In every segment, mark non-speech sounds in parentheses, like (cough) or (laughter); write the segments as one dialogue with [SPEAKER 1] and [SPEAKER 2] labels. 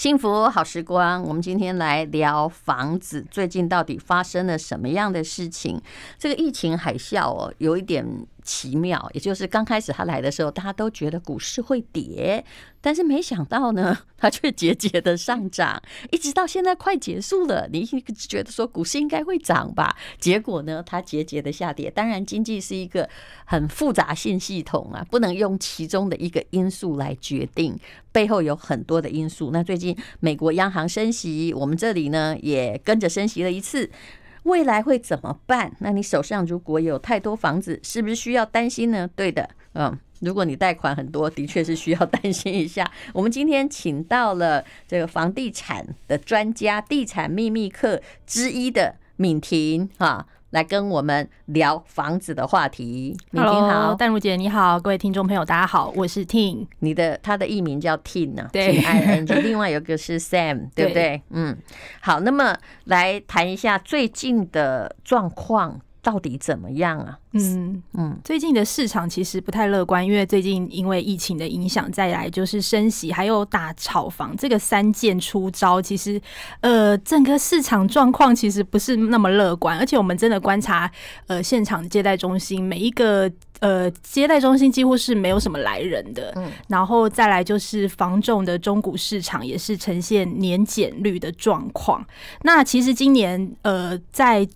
[SPEAKER 1] 幸福好时光，我们今天来聊房子，最近到底发生了什么样的事情？这个疫情海啸哦，有一点。奇妙，也就是刚开始他来的时候，大家都觉得股市会跌，但是没想到呢，它 (laughs) 却节节的上涨，一直到现在快结束了。你一直觉得说股市应该会涨吧，结果呢，它节节的下跌。当然，经济是一个很复杂性系统啊，不能用其中的一个因素来决定，背后有很多的因素。那最近美国央行升息，我们这里呢也跟着升息了一次。未来会怎么办？那你手上如果有太多房子，是不是需要担心呢？对的，嗯，如果你贷款很多，的确是需要担心一下。(laughs) 我们今天请到了这个房地产的专家、地产秘密课之一的敏婷哈，来跟我们聊房子的话题。你好，淡如姐，你好，各位听众朋友，大家好，我是 Tin，你的他的艺名叫 Tin 呐，T I N。(laughs) 另外有一个是 Sam，对不对？嗯，好，那么来谈一下最近的
[SPEAKER 2] 状况。到底怎么样啊？嗯嗯，最近的市场其实不太乐观，因为最近因为疫情的影响，再来就是升息，还有打炒房这个三件出招，其实呃整个市场状况其实不是那么乐观，而且我们真的观察呃现场接待中心，每一个呃接待中心几乎是没有什么来人的，嗯，然后再来就是房重的中古市场也是呈现年减率的状况。那其实今年呃在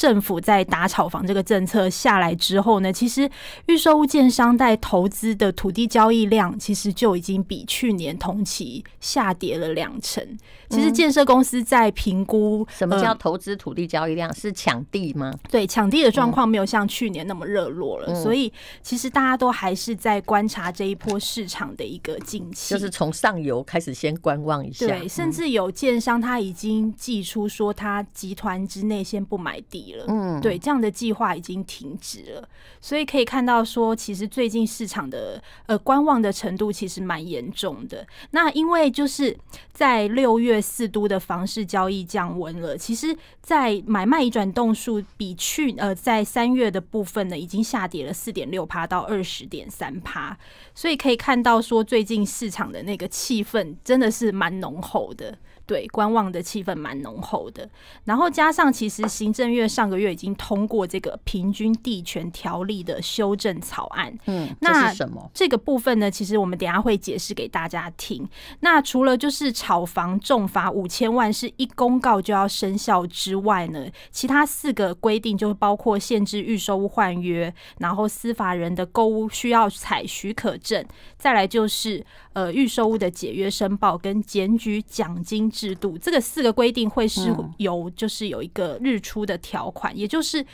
[SPEAKER 2] 政府在打炒房这个政策下来之后呢，其实预售屋建商在投资的土地交易量其实就已经比去年同期下跌了两成。其实建设公司在评估什么叫投资土地交易量，是抢地吗？对，抢地的状况没有像去年那么热络了，所以其实大家都还是在观察这一波市场的一个近期，就是
[SPEAKER 1] 从上游开始先观望一下。对，甚至
[SPEAKER 2] 有建商他已经寄出说他集团之内先不买地。嗯，对，这样的计划已经停止了，所以可以看到说，其实最近市场的呃观望的程度其实蛮严重的。那因为就是在六月四都的房市交易降温了，其实在买卖移转动数比去呃在三月的部分呢，已经下跌了四点六趴到二十点三趴，所以可以看到说，最近市场的那个气氛真的是蛮浓厚的。对，观望的气氛蛮浓厚的。然后加上，其实行政院上个月已经通过这个平均地权条例的修正草案。嗯，那是什么？这个部分呢，其实我们等下会解释给大家听。那除了就是炒房重罚五千万是一公告就要生效之外呢，其他四个规定就包括限制预售换约，然后司法人的购物需要采许可证，再来就是。呃，预售物的解约申报跟检举奖金制度，这个四个规定会是由就是有一个日出的条款，也就是。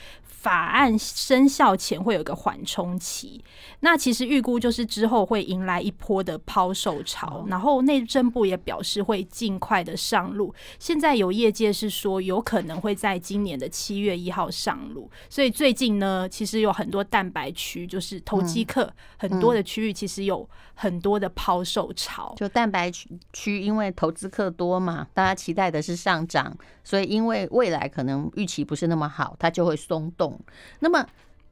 [SPEAKER 2] 法案生效前会有一个缓冲期，那其实预估就是之后会迎来一波的抛售潮。然后内政部也表示会尽快的上路。现在有业界是说有可能会在今年的七月一号上路。所以最近呢，其实有很多蛋白区，就是投机客很多的区域，其实有很多的抛售潮。就蛋白区，因为投
[SPEAKER 1] 资客多嘛，大家期待的是上涨，所以因为未来可能预期不是那么好，它就会松动。那么，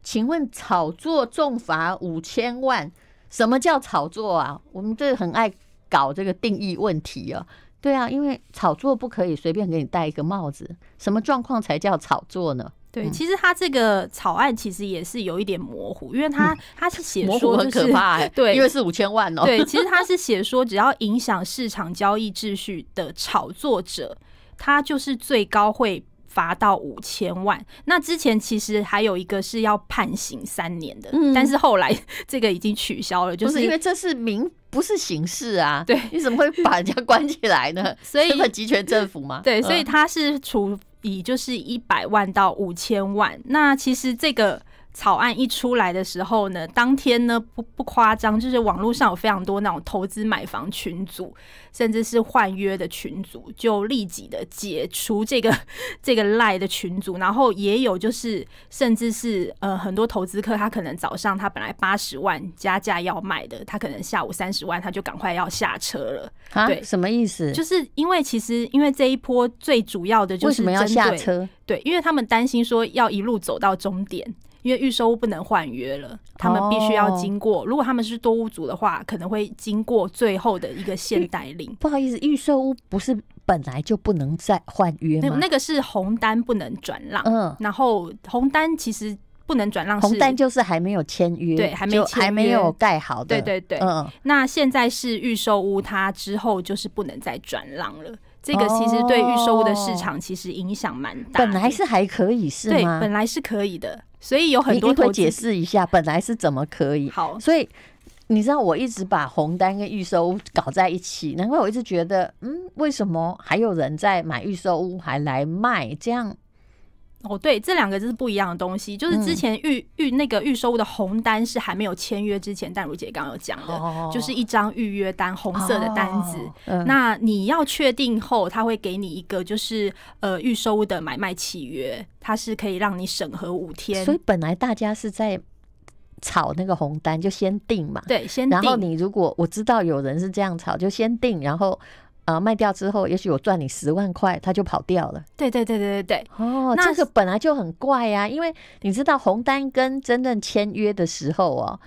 [SPEAKER 1] 请问炒作重罚五千万，什么叫炒作啊？我们这很爱搞这个定义问题啊。对啊，因为炒作不可以随便给你戴一个帽子，什么状况才叫炒作呢？
[SPEAKER 2] 对，其实他这个草案其实也是有一点模糊，因为他他是写模糊很可怕，(laughs) 对，因为是五千
[SPEAKER 1] 万哦。对，其实
[SPEAKER 2] 他是写说，只要影响市场交易秩序的炒作者，他就是最高会。罚到五千万，那之前其实还有一个是要判刑三年的，但是后来 (laughs) 这个已经取消了，就是因为这
[SPEAKER 1] 是民，不是刑事啊。对，你怎么会把人家关起来呢？(laughs) 所以，这么集权政府吗？对，所以他
[SPEAKER 2] 是处以就是一百万到五千万。那其实这个。草案一出来的时候呢，当天呢不不夸张，就是网络上有非常多那种投资买房群组，甚至是换约的群组，就立即的解除这个 (laughs) 这个赖的群组。然后也有就是，甚至是呃很多投资客，他可能早上他本来八十万加价要卖的，他可能下午三十万他就赶快要下车了。
[SPEAKER 1] 啊，对，什么意思？就
[SPEAKER 2] 是因为其实因为这一波最主要的就是为什么要下车？对，因为他们担心说要一路走到终点。因为预售屋不能换约了，他们必须要经过。如果他们是多屋主的话，可能会经过最后的一个限贷令。
[SPEAKER 1] 不好意思，预售屋不是本来就不能再换约吗？那个
[SPEAKER 2] 是红单不能转让。嗯，然后红单其实不能转让。红单
[SPEAKER 1] 就是还没有签约，对，还没有还没有盖好的。对对对。嗯，
[SPEAKER 2] 那现在是预售屋，它之后就是不能再转让了。这个其实对预售屋的市场其实影响蛮大。本
[SPEAKER 1] 来是还可以是吗？对，本
[SPEAKER 2] 来是可以的。所以有很多会解释一
[SPEAKER 1] 下，本来是怎么可以。好，所以你知道我一直把红单跟预售屋搞在一起，难怪我一直觉得，嗯，为什么还有人在买预售屋还来卖这样？
[SPEAKER 2] 哦，对，这两个就是不一样的东西。就是之前预预那个预收物的红单是还没有签约之前，但如姐刚有讲的，就是一张预约单，红色的单子。那你要确定后，他会给你一个就是呃预收物的买卖契约，它是可以让你审核五天。所以
[SPEAKER 1] 本来大家是在炒那个红单，就先定嘛。对，先。然后你如果我知道有人是这样炒，就先定，然后。呃卖掉之后，也许我赚你十万块，他就跑掉了。对对对对对对。哦，这个本来就很怪呀，因为你知道红单跟真正签约的时候哦。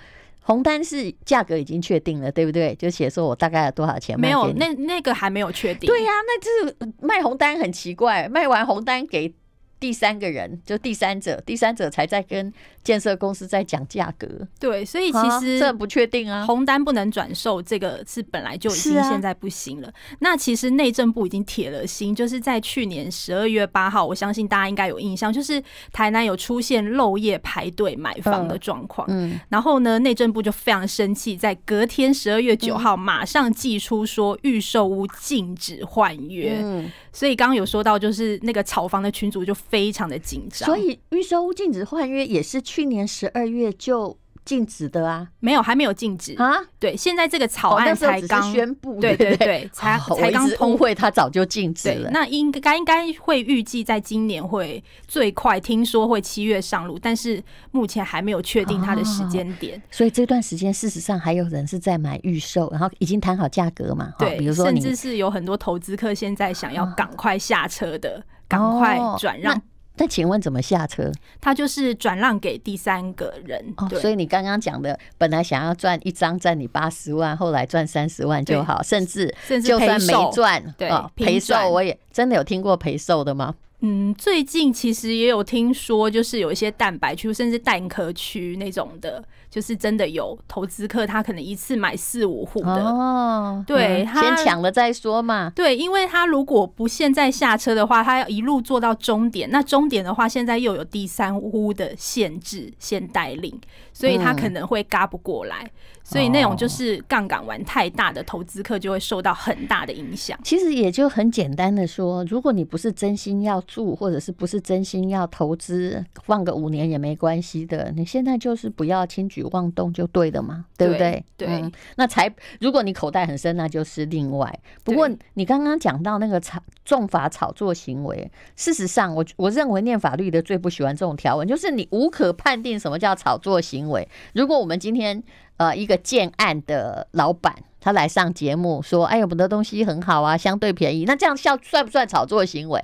[SPEAKER 1] 红单是价格已经确定了，对不对？就写说我大概要多少钱？没有，那
[SPEAKER 2] 那个还没有确
[SPEAKER 1] 定。对呀，那就是卖红单很奇怪，卖完红单给。第三个人就第三者，第三者才在跟建设公司在讲价格。
[SPEAKER 2] 对，所以其实这不确定啊，红单不能转售，这个是本来就已经现在不行了。那其实内政部已经铁了心，就是在去年十二月八号，我相信大家应该有印象，就是台南有出现漏夜排队买房的状况。嗯，然后呢，内政部就非常生气，在隔天十二月九号马上寄出说预售屋禁止换约。嗯。所以刚刚有说到，就是那个炒房的群主就非常的紧张。所以
[SPEAKER 1] 预售屋禁止换约也是去年十二月就。禁止的啊，
[SPEAKER 2] 没有，还没有禁止啊。对，现在这个草案才刚宣布，对对对，才才刚通会，它早就禁止了。那应该应该会预计在今年会最快，听说会七月上路，但是目前还没有确定它的时间点。
[SPEAKER 1] 所以这段时间，事实上还有人是在买预售，然后已经谈好价格嘛。对，比如说，甚至
[SPEAKER 2] 是有很多投资客现在想要赶快下车的，赶快转让。
[SPEAKER 1] 那请问怎么下车？
[SPEAKER 2] 他就是转让给第三个人，哦，所以你
[SPEAKER 1] 刚刚讲的，本来想要赚一张赚你八十万，后来赚三十万就好，甚至就算没赚，对，赔售我也真的有听过赔售的吗？
[SPEAKER 2] 嗯，最近其实也有听说，就是有一些蛋白区甚至蛋壳区那种的，就是真的有投资客，他可能一次买四五户的。
[SPEAKER 1] 哦，
[SPEAKER 2] 对，先抢了再说嘛。对，因为他如果不现在下车的话，他要一路坐到终点。那终点的话，现在又有第三户的限制限贷令，所以他可能会嘎不过来。所以那种就是杠杆玩太大的投资客就会受到很大的影响。其实
[SPEAKER 1] 也就很简单的说，如果你不是真心要住，或者是不是真心要投资，放个五年也没关系的。你现在就是不要轻举妄动就对的嘛，对不对？对，那才如果你口袋很深，那就是另外。不过你刚刚讲到那个炒重罚炒作行为，事实上我我认为念法律的最不喜欢这种条文，就是你无可判定什么叫炒作行为。如果我们今天。呃，一个建案的老板，他来上节目说：“哎，我们的东西很好啊，相对便宜。”那这样笑算不算炒作行为？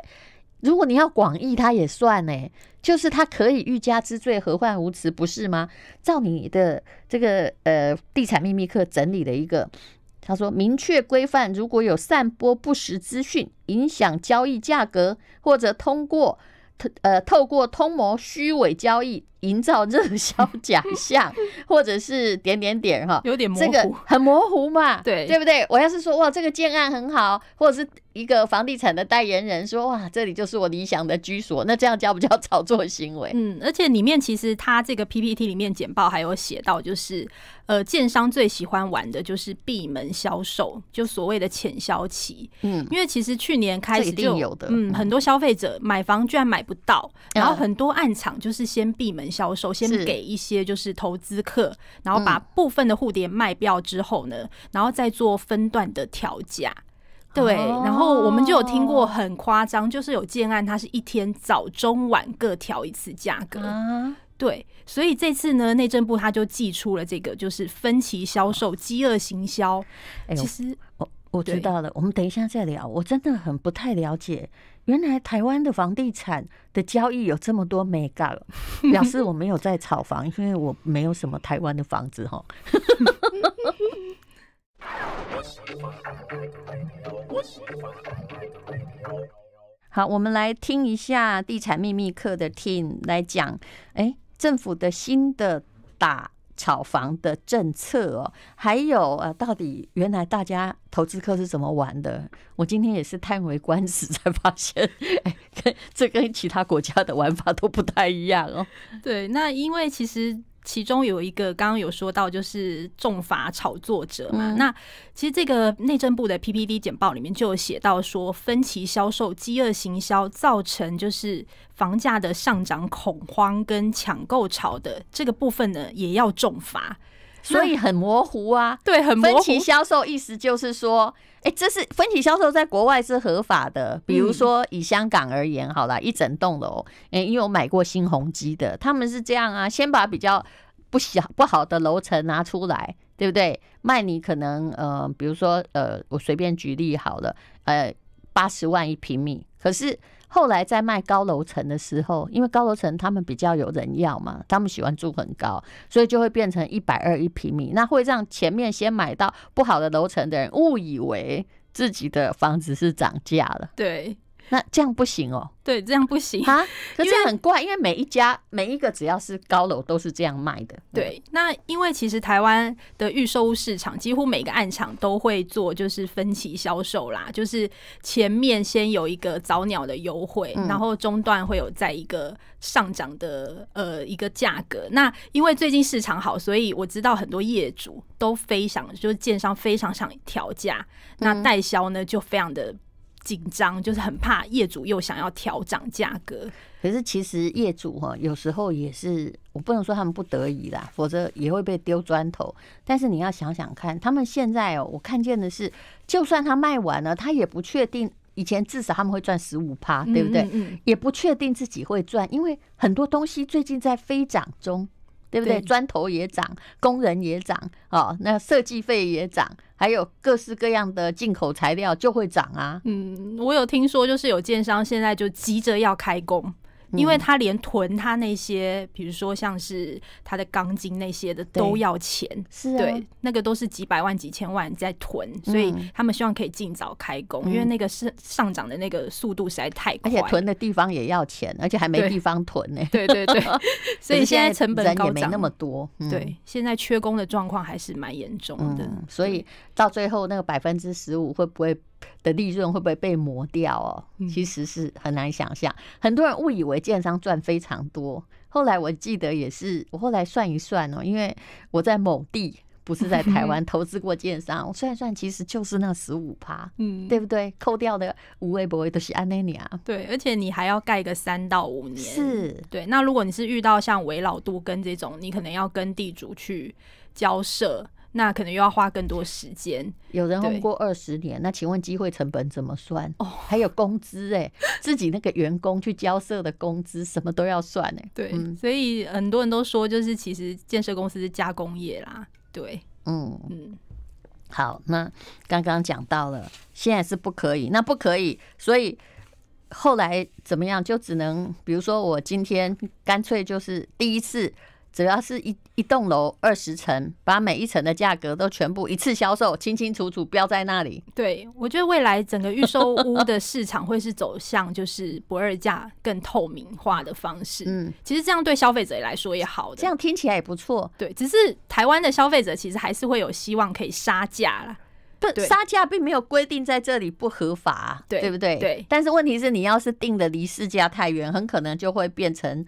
[SPEAKER 1] 如果你要广义，他也算呢，就是他可以欲加之罪，何患无辞，不是吗？照你的这个呃，地产秘密课整理的一个，他说明确规范，如果有散播不实资讯，影响交易价格，或者通过透呃透过通谋虚伪交易。营造热销假象，(laughs) 或者是点点点哈，有点模糊，很模糊嘛，对，对不对？我要是说哇，这个建案很好，或者是一个房地产的代言人说哇，这里就是我理想的居所，那这样叫不叫炒作
[SPEAKER 2] 行为？嗯，而且里面其实他这个 PPT 里面简报还有写到，就是呃，建商最喜欢玩的就是闭门销售，就所谓的潜销期。嗯，因为其实去年开始就，嗯，很多消费者买房居然买不到，然后很多暗场就是先闭门。销售先给一些就是投资客，然后把部分的蝴蝶卖掉之后呢，然后再做分段的调价。对，然后我们就有听过很夸张，就是有建案它是一天早、中、晚各调一次价格。对，所以这次呢，内政部他就寄出了这个，就是分期销售、饥饿行销。其实我
[SPEAKER 1] 我知道了，我们等一下再聊。我真的很不太了解。原来台湾的房地产的交易有这么多美感，(laughs) 表示我没有在炒房，因为我没有什么台湾的房子哈。(laughs) 好，我们来听一下地产秘密课的 team 来讲，哎，政府的新的打。炒房的政策哦，还有啊，到底原来大家投资客是怎么玩的？我今天也是叹为观止，才发现，(laughs) 哎，这跟其他国家的玩法都不太
[SPEAKER 2] 一样哦。对，那因为其实。其中有一个刚刚有说到，就是重罚炒作者嘛。那其实这个内政部的 PPT 简报里面就有写到，说分歧销售、饥饿行销造成就是房价的上涨恐慌跟抢购潮的这个部分呢，也要重罚。所以很模糊啊，对，很模糊。分期销
[SPEAKER 1] 售意思就是说，哎，这是分期销售，在国外是合法的。比如说以香港而言，好了，一整栋楼，哎，因为我买过新鸿基的，他们是这样啊，先把比较不小不好的楼层拿出来，对不对？卖你可能呃，比如说呃，我随便举例好了，呃，八十万一平米，可是。后来在卖高楼层的时候，因为高楼层他们比较有人要嘛，他们喜欢住很高，所以就会变成一百二一平米。那会让前面先买到不好的楼层的人误以为自己的房子是涨价了。对。那这样不行哦，
[SPEAKER 2] 对，这样不行啊，因为很怪，因为每
[SPEAKER 1] 一家每一个只要是高楼都是这样卖的。
[SPEAKER 2] 对，那因为其实台湾的预售市场几乎每个案场都会做，就是分期销售啦，就是前面先有一个早鸟的优惠，然后中段会有在一个上涨的呃一个价格。那因为最近市场好，所以我知道很多业主都非常，就是建商非常想调价，那代销呢就非常的。紧张就是很怕业主又想要调涨价格，
[SPEAKER 1] 可是其实业主哈有时候也是我不能说他们不得已啦，否则也会被丢砖头。但是你要想想看，他们现在哦，我看见的是，就算他卖完了，他也不确定。以前至少他们会赚十五趴，对不对？也不确定自己会赚，因为很多东西最近在飞涨中。对不对？砖头也涨，工人也涨，哦，那设计费也涨，还有各式各样的进口材料就会涨啊。
[SPEAKER 2] 嗯，我有听说，就是有建商现在就急着要开工。因为他连囤他那些，比如说像是他的钢筋那些的都要钱，对，那个都是几百万、几千万在囤，所以他们希望可以尽早开工，因为那个是上涨的那个速度实在太快，而且囤
[SPEAKER 1] 的地方也要钱，而且还没地方囤呢。对对对，(laughs) 所以现在成本也没那么多。对，
[SPEAKER 2] 现在缺工的状况还是
[SPEAKER 1] 蛮严重的，所以到最后那个百分之十五会不会？的利润会不会被磨掉哦？其实是很难想象。很多人误以为建商赚非常多，后来我记得也是，我后来算一算哦，因为我在某地不是在台湾 (laughs) 投资过建商，我算一算其实就是那十五趴，嗯，对不对？扣掉的无微不微都是安内尼啊。
[SPEAKER 2] 对，而且你还要盖个三到五年。是。对，那如果你是遇到像围老多跟这种，你可能要跟地主去交涉。那可能又要花更多时间。
[SPEAKER 1] 有人过二十年，那请问机会成本怎么算？哦，还有工资哎，(laughs) 自己那个员工去交涉的工资，什么都要算哎。对，所
[SPEAKER 2] 以很多人都说，就是其实建设公司是加工业啦。对，
[SPEAKER 1] 嗯嗯。好，那刚刚讲到了，现在是不可以，那不可以，所以后来怎么样？就只能，比如说我今天干脆就是第一次。只要是一一栋楼二十层，把每一层的价格都全部一次销售，清清楚楚标在那里。
[SPEAKER 2] 对，我觉得未来整个预售屋的市场会是走向就是不二价、更透明化的方式。嗯，其实这样对消费者来说也好的，这样听起来也不错。对，只是台湾的消费者其实还是会有希望可以杀价啦。不，杀价并没有规定在这里不合法，对不对？对。
[SPEAKER 1] 但是问题是，你要是定的离市价太远，很可能就会变成。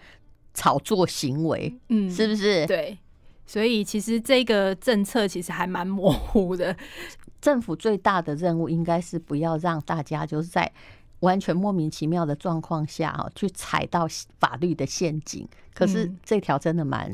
[SPEAKER 1] 炒作行为，
[SPEAKER 2] 嗯，是不是？对，所以其实这个政策
[SPEAKER 1] 其实还蛮模糊的。政府最大的任务应该是不要让大家就是在完全莫名其妙的状况下啊，去踩到法律的陷阱。可是这条真的蛮。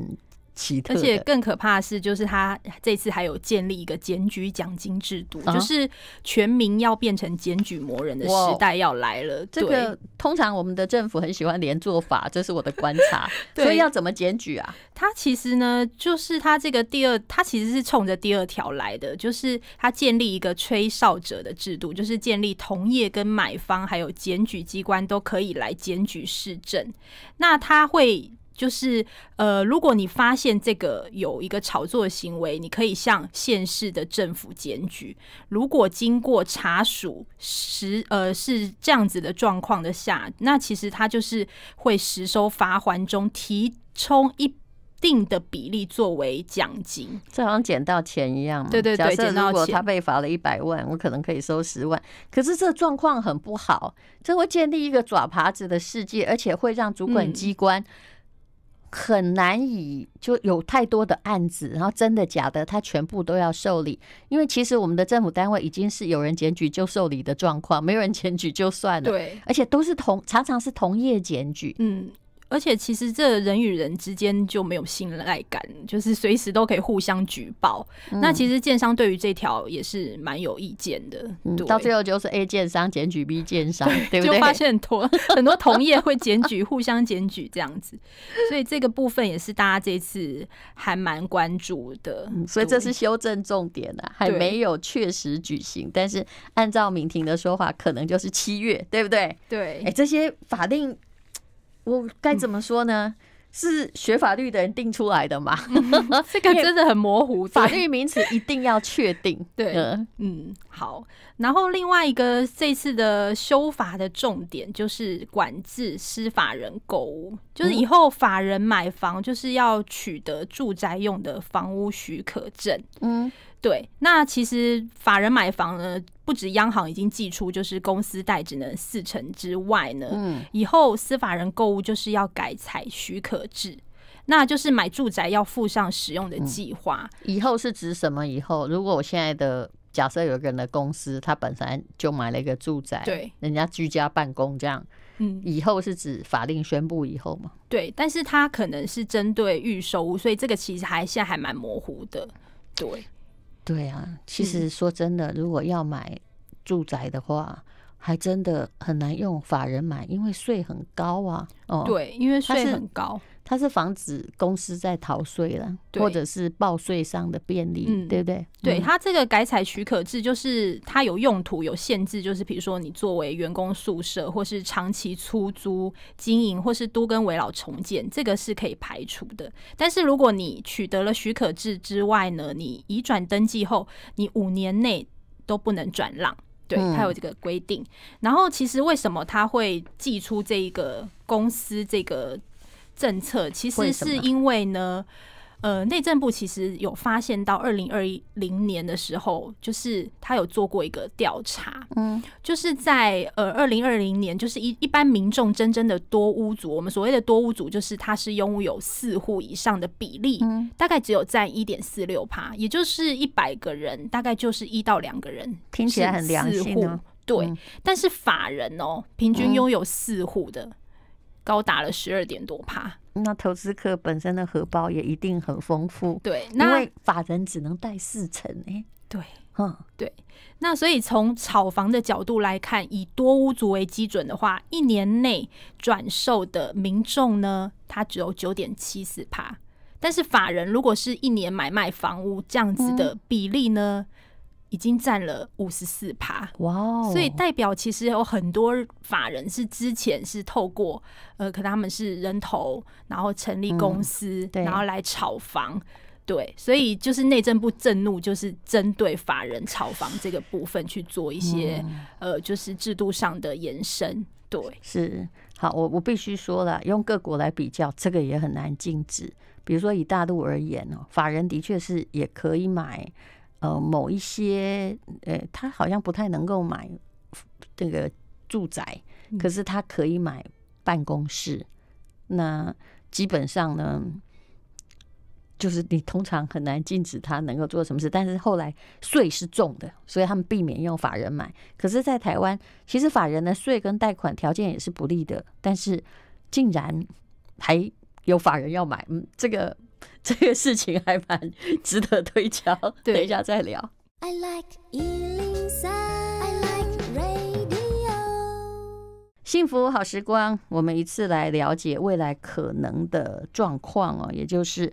[SPEAKER 1] 而且
[SPEAKER 2] 更可怕的是，就是他这次还有建立一个检举奖金制度，就是全民要变成检举魔人的时代要来了。这个
[SPEAKER 1] 通常我们的政府很喜欢连做法，这是我的观察。(laughs) 所以要怎么检举啊？
[SPEAKER 2] 他其实呢，就是他这个第二，他其实是冲着第二条来的，就是他建立一个吹哨者的制度，就是建立同业跟买方还有检举机关都可以来检举市政。那他会。就是呃，如果你发现这个有一个炒作行为，你可以向县市的政府检举。如果经过查属实，呃，是这样子的状况的下，那其实他就是会实收罚还中提充一定的比例作为奖金，这好像捡到
[SPEAKER 1] 钱一样。
[SPEAKER 2] 对对对，捡到钱。他被
[SPEAKER 1] 罚了一百万，我可能可以收十万。可是这状况很不好，这会建立一个爪爬子的世界，而且会让主管机关。很难以就有太多的案子，然后真的假的，他全部都要受理，因为其实我们的政府单位已经是有人检举就受理的状况，没有人检举
[SPEAKER 2] 就算了。对，而
[SPEAKER 1] 且都是同常常是同业检举。
[SPEAKER 2] 嗯。而且其实这人与人之间就没有信赖感，就是随时都可以互相举报。那其实建商对于这条也是蛮有意见的。到最后就是 A 建商检举 B 建商，对不对？就发现多很多同业会检举、互相检举这样子，所以这个部分也是大家这次还蛮关注的。所以这是修正重点啊，还没
[SPEAKER 1] 有确实举行，但是按照明婷的说法，可能就是七月，对不对？对。哎，这些法定。我该怎么说呢？是学法律的人定出来的嘛？(laughs) 这个真的很模糊，法律名
[SPEAKER 2] 词一定要确定。(laughs) 对，嗯，好。然后另外一个这次的修法的重点就是管制司法人购物，就是以后法人买房就是要取得住宅用的房屋许可证。嗯。对，那其实法人买房呢，不止央行已经寄出，就是公司贷只能四成之外呢。嗯，以后司法人购物就是要改采许可制，那就是买住宅要附上使用的计划。以后是指
[SPEAKER 1] 什么？以后如果我现在的假设有一个人的公司，他本身就买了一个住宅，对，人家居家办公这样，嗯，以后是指法令宣布以后嘛？
[SPEAKER 2] 对，但是他可能是针对预收，所以这个其实还现在还蛮模糊的。对。
[SPEAKER 1] 对啊，其实说真的，如果要买住宅的话，还真的很难用法人买，因为税很高啊。哦，对，因为税很高。它是防止公司在逃税了，或者是报税上的便利，对不对？对它
[SPEAKER 2] 这个改采许可制，就是它有用途有限制，就是比如说你作为员工宿舍，或是长期出租经营，或是都跟围老重建，这个是可以排除的。但是如果你取得了许可制之外呢，你移转登记后，你五年内都不能转让，对，它有这个规定。然后其实为什么他会寄出这一个公司这个？政策其实是因为呢，呃，内政部其实有发现到二零二零年的时候，就是他有做过一个调查，嗯，就是在呃二零二零年，就是一一般民众真正的多屋族，我们所谓的多屋族，就是他是拥有四户以上的比例，大概只有占一点四六趴，也就是一百个人，大概就是一到两个人，听起来很良心，对，但是法人哦，平均拥有四户的。高达了十二点多帕，
[SPEAKER 1] 那投资客本身的荷包也一定很丰富。对，因为法人只能贷四成诶。对，嗯，
[SPEAKER 2] 对。那所以从炒房的角度来看，以多屋族为基准的话，一年内转售的民众呢，它只有九点七四帕。但是法人如果是一年买卖房屋这样子的比例呢？已经占了五十四趴，
[SPEAKER 1] 哇！所以
[SPEAKER 2] 代表其实有很多法人是之前是透过呃，可他们是人头，然后成立公司，然后来炒房，对。所以就是内政部震怒，就是针对法人炒房这个部分去做一些呃，就是制度上的延伸，对。
[SPEAKER 1] 是好，我我必须说了，用各国来比较，这个也很难禁止。比如说以大陆而言哦，法人的确是也可以买。呃，某一些，呃，他好像不太能够买这个住宅，可是他可以买办公室。那基本上呢，就是你通常很难禁止他能够做什么事，但是后来税是重的，所以他们避免用法人买。可是，在台湾，其实法人的税跟贷款条件也是不利的，但是竟然还有法人要买，嗯，这个。这个事情还蛮值得推敲，等一下再聊。幸福好时光，我们一次来了解未来可能的状况哦，也就是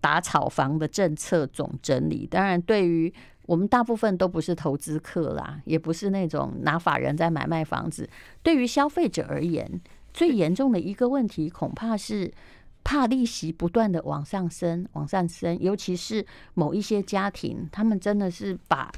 [SPEAKER 1] 打炒房的政策总整理。当然，对于我们大部分都不是投资客啦，也不是那种拿法人在买卖房子。对于消费者而言，最严重的一个问题，恐怕是。怕利息不断的往上升，往上升，尤其是某一些家庭，他们真的是把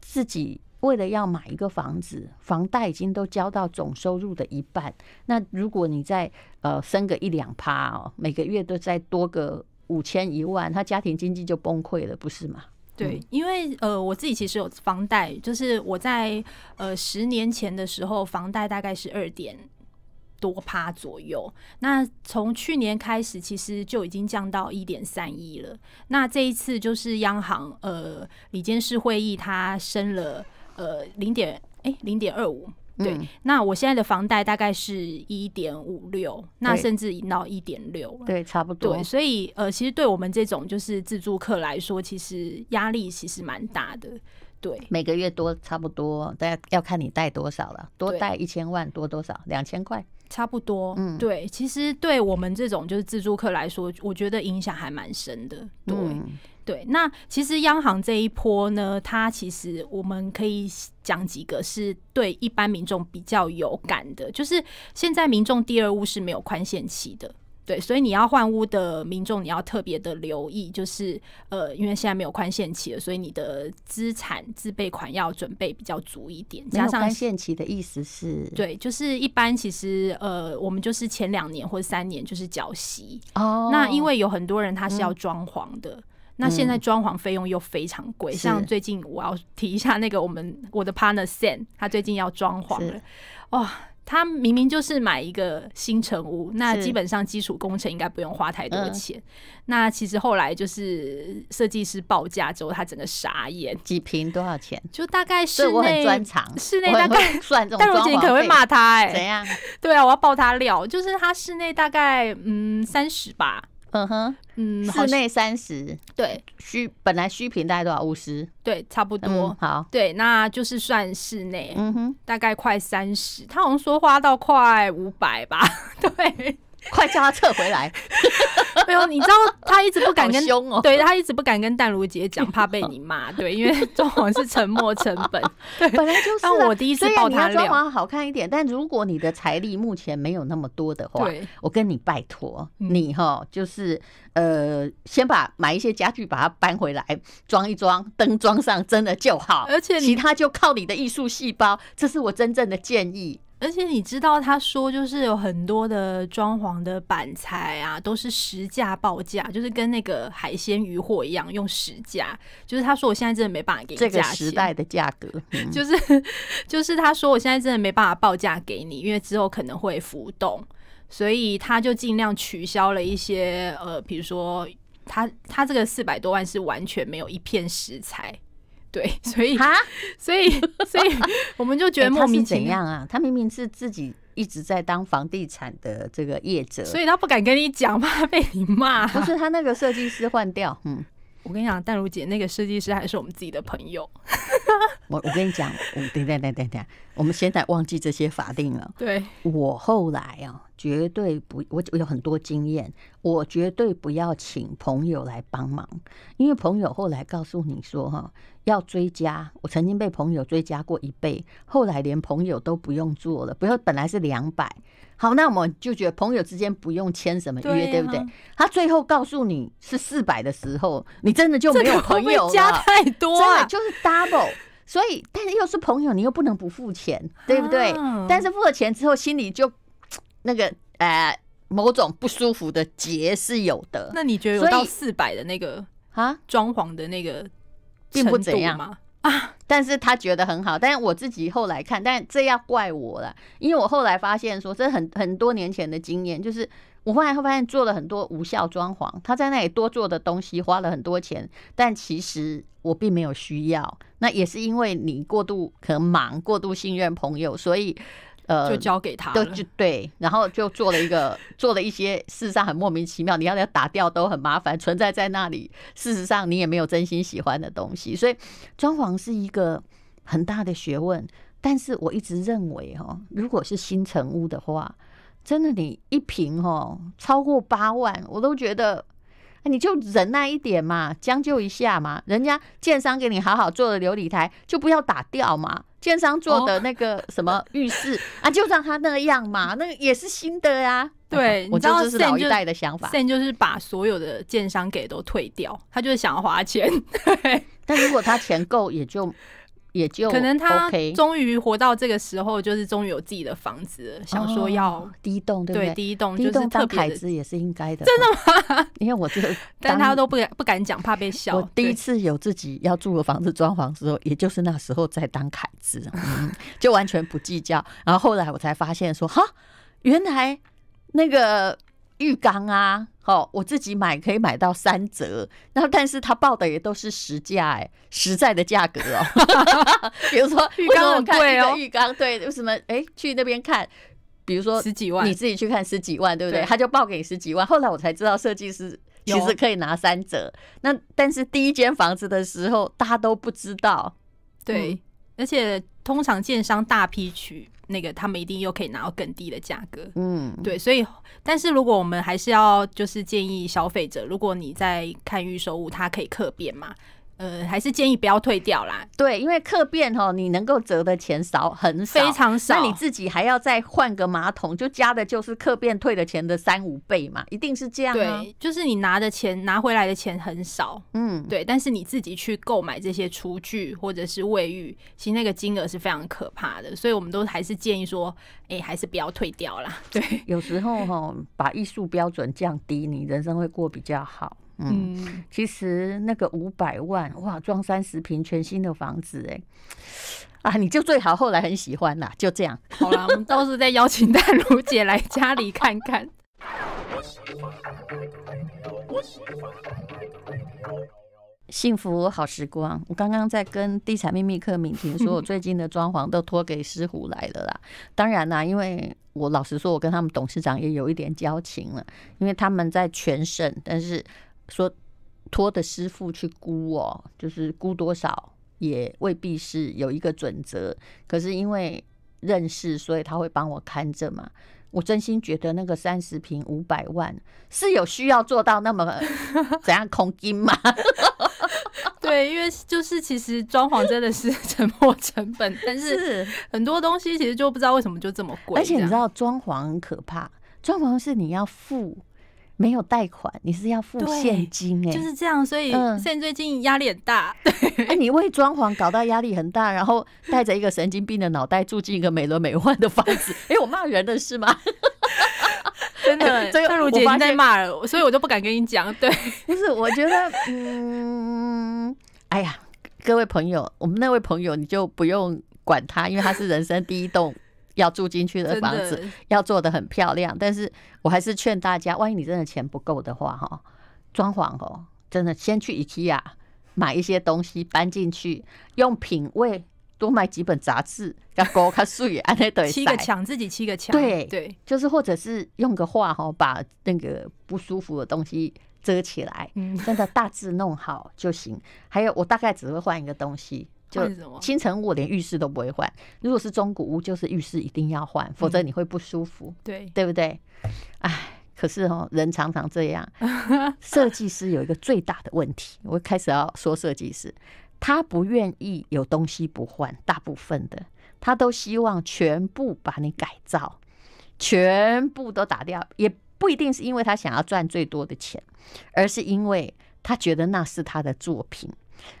[SPEAKER 1] 自己为了要买一个房子，房贷已经都交到总收入的一半。那如果你再呃升个一两趴哦，每个月都再多个五千一万，他家庭经济就崩溃了，不是吗？
[SPEAKER 2] 对，因为呃我自己其实有房贷，就是我在呃十年前的时候，房贷大概是二点。多趴左右，那从去年开始其实就已经降到一点三一了。那这一次就是央行呃里监事会议它升了呃零点哎零点二五对。那我现在的房贷大概是一点五六，那甚至已到一点六对，
[SPEAKER 1] 差不多。对，所
[SPEAKER 2] 以呃其实对我们这种就是自住客来说，其实压力其实蛮大的。对，
[SPEAKER 1] 每个月多差不多，大家要看你贷多少了。多贷一千万多多少，两千块。
[SPEAKER 2] 差不多，对，其实对我们这种就是自助客来说，我觉得影响还蛮深的。对，对，那其实央行这一波呢，它其实我们可以讲几个是对一般民众比较有感的，就是现在民众第二屋是没有宽限期的。对，所以你要换屋的民众，你要特别的留意，就是呃，因为现在没有宽限期了，所以你的资产自备款要准备比较足一点。加上宽限
[SPEAKER 1] 期的意思是？对，
[SPEAKER 2] 就是一般其实呃，我们就是前两年或者三年就是缴息哦。那因为有很多人他是要装潢的，那现在装潢费用又非常贵，像最近我要提一下那个我们我的 partner Sen，他最近要装潢了，哇。他明明就是买一个新城屋，那基本上基础工程应该不用花太多钱。那其实后来就是设计师报价之后，他整个傻眼。几平多少钱？就大概室内专长，室内大概算这种。但如姐你可能会骂他，哎，怎样？对啊，我要爆他料，就是他室内大概嗯三十吧。嗯哼，嗯，室内三十，对，
[SPEAKER 1] 虚本来虚平大概多少？五
[SPEAKER 2] 十，对，差不多。好，对，那就是算室内，嗯哼，大概快三十。他好像说花到快五百吧，(laughs) 对，
[SPEAKER 1] 快叫他撤回来。(laughs)
[SPEAKER 2] 没有，你知道他一直不敢跟，对，他一直不敢跟淡如姐讲，怕被你骂。(laughs) 对，因为装潢是沉默成本，对，(laughs) 本来就是。但我第一次他装潢
[SPEAKER 1] 好看一点。但如果你的财力目前没有那么多的话，对，我跟你拜托，你哈，就是呃，先把买一些家具把它搬回来，装一装，
[SPEAKER 2] 灯装上，真的就好。而且其他就靠你的艺术细胞，这是我真正的建议。而且你知道，他说就是有很多的装潢的板材啊，都是实价报价，就是跟那个海鲜鱼货一样，用实价。就是他说，我现在真的没办法给这个时代
[SPEAKER 1] 的价格，(laughs) 就
[SPEAKER 2] 是就是他说，我现在真的没办法报价给你，因为之后可能会浮动，所以他就尽量取消了一些，呃，比如说他他这个四百多万是完全没有一片石材。对，(laughs) (laughs) 所以啊，所以所以，我们就觉得莫名怎样啊？
[SPEAKER 1] 他明明是自己一直在当房地产的这个业者，所以他
[SPEAKER 2] 不敢跟你讲，怕被你骂。不是他那个设计师换掉，嗯，我跟你讲，淡如姐那个设计师还是我们自己的朋友。
[SPEAKER 1] (laughs) 我我跟你讲，我等等等等等，我们现在忘记这些法定了。对我后来啊，绝对不，我我有很多经验，我绝对不要请朋友来帮忙，因为朋友后来告诉你说哈，要追加。我曾经被朋友追加过一倍，后来连朋友都不用做了，不要，本来是两百，好，那我们就觉得朋友之间不用签什么约，对不对？他最后告诉你是四百的时候，你真的就没有朋友加太多了，就是 double。所以，但是又是朋友，你又不能不付钱，对不对？但是付了钱之后，心里就 (tsk) 那个呃，某种不舒服的结是有的。那你觉得有到四
[SPEAKER 2] 百的那个啊，装潢的那个
[SPEAKER 1] 并不怎样吗？啊！但是他觉得很好，但是我自己后来看，但这要怪我了，因为我后来发现说，这很很多年前的经验，就是我后来会发现做了很多无效装潢，他在那里多做的东西花了很多钱，但其实我并没有需要。那也是因为你过度可能忙，过度信任朋友，所以。呃，就交给他，就对，然后就做了一个，(laughs) 做了一些事实上很莫名其妙，你要要打掉都很麻烦，存在在那里，事实上你也没有真心喜欢的东西，所以装潢是一个很大的学问。但是我一直认为，哈，如果是新成屋的话，真的你一平哈超过八万，我都觉得你就忍耐一点嘛，将就一下嘛，人家建商给你好好做的琉璃台就不要打掉嘛。建商做的那个什么浴室 (laughs) 啊，就让他那样嘛，那个也是新的呀。
[SPEAKER 2] 对，(laughs) 我就是老一代的想法，现就是把所有的建商给都退掉，他就是想要花钱。(laughs) 但如
[SPEAKER 1] 果他钱够，也就。也就可能他终
[SPEAKER 2] 于活到这个时候，就是终于有自己的房子，想说要
[SPEAKER 1] 第一栋，对不对？第一栋就是当凯子也是应该的，真的吗？因为我这，但他都
[SPEAKER 2] 不敢不敢讲，怕被笑。我第一
[SPEAKER 1] 次有自己要住的房子装潢时候，也就是那时候在当凯子，(laughs) 就完全不计较。然后后来我才发现，说哈，原来那个浴缸啊。哦，我自己买可以买到三折，那但是他报的也都是实价，哎，实在的价格哦。(laughs) 比如说浴缸，我看一浴缸，对，为什么？哎，去那边看，比如说十几万，你自己去看十几万，对不对？他就报给你十几万，后来我才知道设计师其实可以拿三折。那但是第一间房子的时候，大家
[SPEAKER 2] 都不知道，对，而且通常建商大批取。那个，他们一定又可以拿到更低的价格，
[SPEAKER 1] 嗯，对，
[SPEAKER 2] 所以，但是如果我们还是要就是建议消费者，如果你在看预售物，它可以刻变嘛？呃，还是建议不要退掉啦。
[SPEAKER 1] 对，因为客变哈，你能够折的钱少，很少，非常少。那你自
[SPEAKER 2] 己还要再换个马桶，就加的就是客变退的钱的三五倍嘛，一定是这样。对，就是你拿的钱，拿回来的钱很少。嗯，对。但是你自己去购买这些厨具或者是卫浴，其实那个金额是非常可怕的。所以我们都还是建议说，哎，还是不要退掉啦。
[SPEAKER 1] 对，有时候哈，把艺术标准降低，你人生会过比较好。嗯，其实那个五百万哇，装三十平全新的房子哎，啊，你就最好后来很喜欢啦，就这样。
[SPEAKER 2] 好了，我们到时再邀请淡如姐来家里看看。
[SPEAKER 1] 幸福好时光，我刚刚在跟地产秘密客敏婷说，我最近的装潢都托给师傅来了啦。当然啦，因为我老实说，我跟他们董事长也有一点交情了，因为他们在全省，但是。说托的师傅去估哦，就是估多少也未必是有一个准则。可是因为认识，所以他会帮我看着嘛。我真心觉得那个三十平五百万是有需
[SPEAKER 2] 要做到那么 (laughs) 怎样空间嘛？(laughs) 对，因为就是其实装潢真的是沉没成本，(laughs) 但是很多东西其实就不知道为什么就这么贵。而且
[SPEAKER 1] 你知道，装潢很可怕，装潢是你要付。没有贷款，你是要付现金哎，就是这
[SPEAKER 2] 样，所以现在最近压力很大。
[SPEAKER 1] (laughs) 哎，你为装潢搞到压力很大，然后带着一个神经病的脑袋住进一个美轮美奂的房子。(laughs) 哎，我骂人了是吗？(laughs) 真的，大如姐在
[SPEAKER 2] 骂人，所以我都不敢跟你讲。对，不是，我觉得，嗯，
[SPEAKER 1] 哎呀，各位朋友，我们那位朋友你就不用管他，因为他是人生第一栋。要住进去的房子要做的很漂亮，但是我还是劝大家，万一你真的钱不够的话，哈，装潢哦，真的先去 IKEA 买一些东西搬进去，用品味。多买几本杂志，加高卡水，安尼都。(laughs) 七个墙自
[SPEAKER 2] 己七个墙，对对，
[SPEAKER 1] 就是或者是用个画哈，把那个不舒服的东西遮起来，真的大致弄好就行。还有，我大概只会换一个东西。就新成屋，连浴室都不会换；如果是中古屋，就是浴室一定要换，否则你会不舒服。对，对不对？唉，可是哦，人常常这样。(laughs) 设计师有一个最大的问题，我开始要说，设计师他不愿意有东西不换，大部分的他都希望全部把你改造，全部都打掉。也不一定是因为他想要赚最多的钱，而是因为他觉得那是他的作品。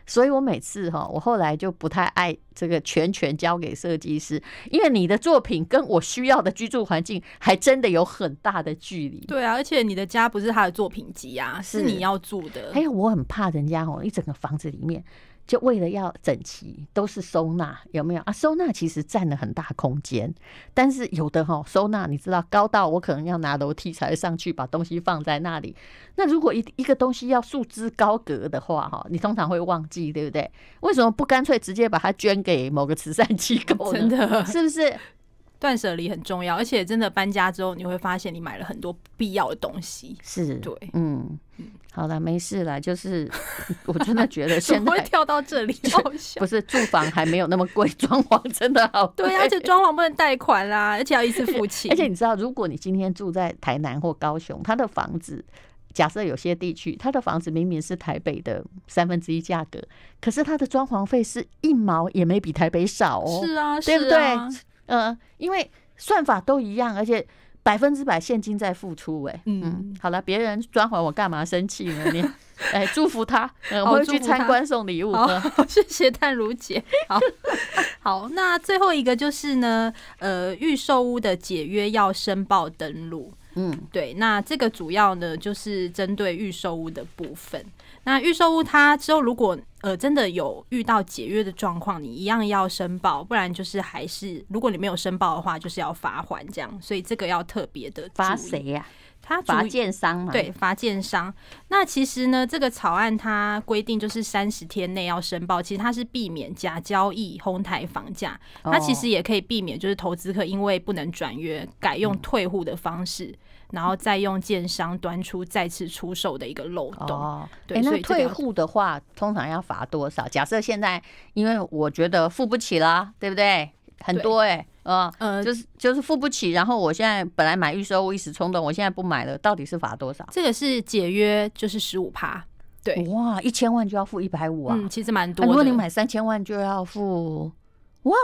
[SPEAKER 1] 所以，我每次哈，我后来就不太爱这个全权交给设计师，因为你的作品跟我需要的居住环境还真的有很大的距离。
[SPEAKER 2] 对啊，而且你的家不是他的作品集啊，是你要住的。还有，我
[SPEAKER 1] 很怕人家哦，一整个房子里面。就为了要整齐，都是收纳，有没有啊？收纳其实占了很大空间，但是有的哈，收纳你知道高到我可能要拿楼梯才上去把东西放在那里。那如果一一个东西要束之高阁的话，哈，你通常会忘记，对不对？为什么不干脆直接把它捐给某个慈善机构？(laughs) 真的，是不
[SPEAKER 2] 是？断舍离很重要，而且真的搬家之后，你会发现你买了很多必要的东西。是对，
[SPEAKER 1] 嗯。好了，没事了，就是我真的觉得怎么会跳到这里不是，住房还没有那么贵，(laughs) 装潢真的好。对，而且装
[SPEAKER 2] 潢不能贷款
[SPEAKER 1] 啦，而且要一次付清。而且你知道，如果你今天住在台南或高雄，他的房子，假设有些地区，他的房子明明是台北的三分之一价格，可是他的装潢费是一毛也没比台北少哦。是啊，对不对？嗯，因为算法都一样，而且。百分之百现金在付出，哎，嗯，好了，别人转还我干嘛生气
[SPEAKER 2] 呢？(laughs) 你，哎，祝福他，(laughs) 我们去参观送礼物，(laughs) 谢谢淡如姐。好，好，那最后一个就是呢，呃，预售屋的解约要申报登录，嗯，对，那这个主要呢就是针对预售屋的部分。那预售屋它之后如果呃，真的有遇到解约的状况，你一样要申报，不然就是还是如果你没有申报的话，就是要罚还这样。所以这个要特别的。罚谁呀？他罚建商嘛？对，罚建商。那其实呢，这个草案它规定就是三十天内要申报，其实它是避免假交易哄抬房价，它其实也可以避免就是投资客因为不能转约，改用退户的方式。然后再用建商端出再次出售的一个漏洞哦，那退
[SPEAKER 1] 户的话通常要罚多少？假设现在因为我觉得付不起了，对不对？很多哎，啊，嗯，就是就是付不起。然后我现在本来买预售物一时冲动，我现在不买了，到底是罚多少？这
[SPEAKER 2] 个是解约就是十五趴，对哇，一千万就要付一百五啊，嗯，其实蛮多。如果你买
[SPEAKER 1] 三千万就要付哇。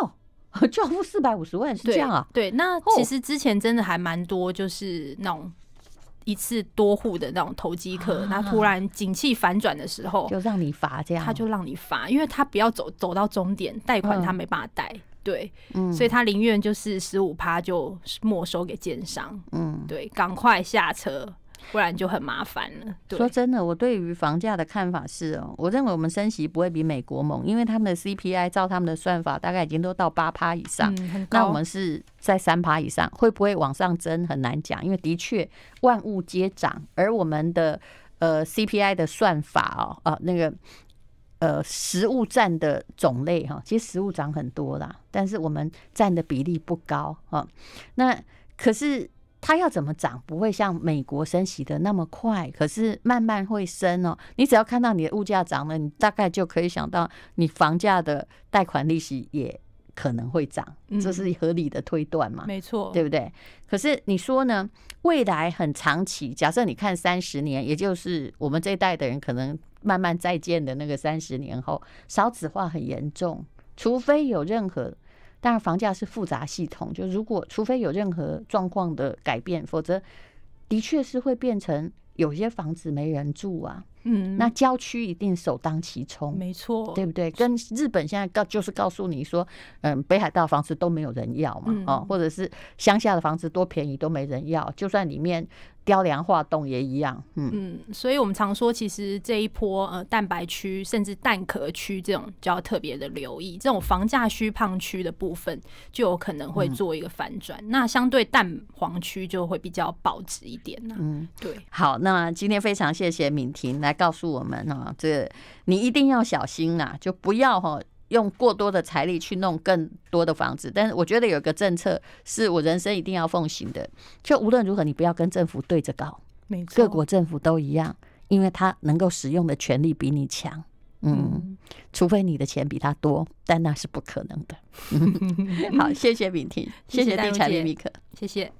[SPEAKER 1] 就要付四百五十万，是这样啊？对，
[SPEAKER 2] 那其实之前真的还蛮多，就是那种一次多户的那种投机客，那突然景气反转的时候，就让你罚这样，他就让你罚，因为他不要走走到终点，贷款他没办法贷，对，所以他宁愿就是十五趴就没收给奸商，嗯，对，赶快下车。不然就很麻烦了。
[SPEAKER 1] 说真的，我对于房价的看法是哦，我认为我们升息不会比美国猛，因为他们的 CPI 照他们的算法，大概已经都到八趴以上。嗯，那我们是在三趴以上，会不会往上增很难讲，因为的确万物皆涨，而我们的呃 CPI 的算法哦啊那个呃实物占的种类哈，其实实物涨很多啦，但是我们占的比例不高哈。那可是。它要怎么涨，不会像美国升息的那么快，可是慢慢会升哦。你只要看到你的物价涨了，你大概就可以想到，你房价的贷款利息也可能会涨，这是合理的推断嘛？没错，对不对？可是你说呢？未来很长期，假设你看三十年，也就是我们这一代的人可能慢慢再见的那个三十年后，少子化很严重，除非有任何。但然，房价是复杂系统，就如果除非有任何状况的改变，否则的确是会变成有些房子没人住啊。嗯，那郊区一定首当其冲，没错，对不对？跟日本现在告就是告诉你说，嗯，北海道房子都没有人要嘛，哦，或者是乡下的房子多便宜都没人要，就算里面雕梁画栋也一样，
[SPEAKER 2] 嗯嗯，所以我们常说，其实这一波蛋白区甚至蛋壳区这种就要特别的留意，这种房价虚胖区的部分就有可能会做一个反转，那相对蛋黄区就会比较保值一点呢。嗯，对，
[SPEAKER 1] 好，那今天非常谢谢敏婷来。告诉我们啊，这你一定要小心啊，就不要哈用过多的财力去弄更多的房子。但是我觉得有个政策是我人生一定要奉行的，就无论如何你不要跟政府对着搞。没错，各国政府都一样，因为他能够使用的权力比你强。嗯，除非你的钱比他多，但那是不可能的。(laughs) 好，谢谢敏婷，谢谢地产秘
[SPEAKER 2] 密克，谢谢。